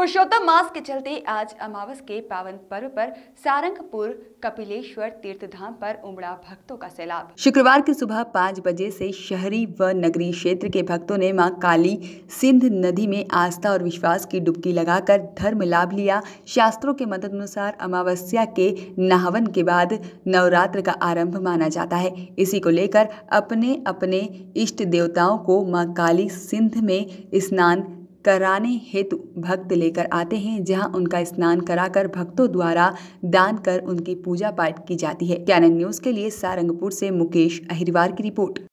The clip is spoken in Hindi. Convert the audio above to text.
पुरुषोत्तम मास के चलते आज अमावस के पावन पर्व पर सारंगपुर कपिलेश्वर तीर्थ धाम पर उमड़ा भक्तों का सैलाब शुक्रवार की सुबह पाँच बजे से शहरी व नगरीय क्षेत्र के भक्तों ने मां काली सिंध नदी में आस्था और विश्वास की डुबकी लगाकर धर्म लाभ लिया शास्त्रों के मदद अनुसार अमावस्या के नहावन के बाद नवरात्र का आरम्भ माना जाता है इसी को लेकर अपने अपने इष्ट देवताओं को माँ काली सिंध में स्नान कराने हेतु भक्त लेकर आते हैं जहां उनका स्नान कराकर भक्तों द्वारा दान कर उनकी पूजा पाठ की जाती है चैनल न्यूज के लिए सारंगपुर से मुकेश अहिरवार की रिपोर्ट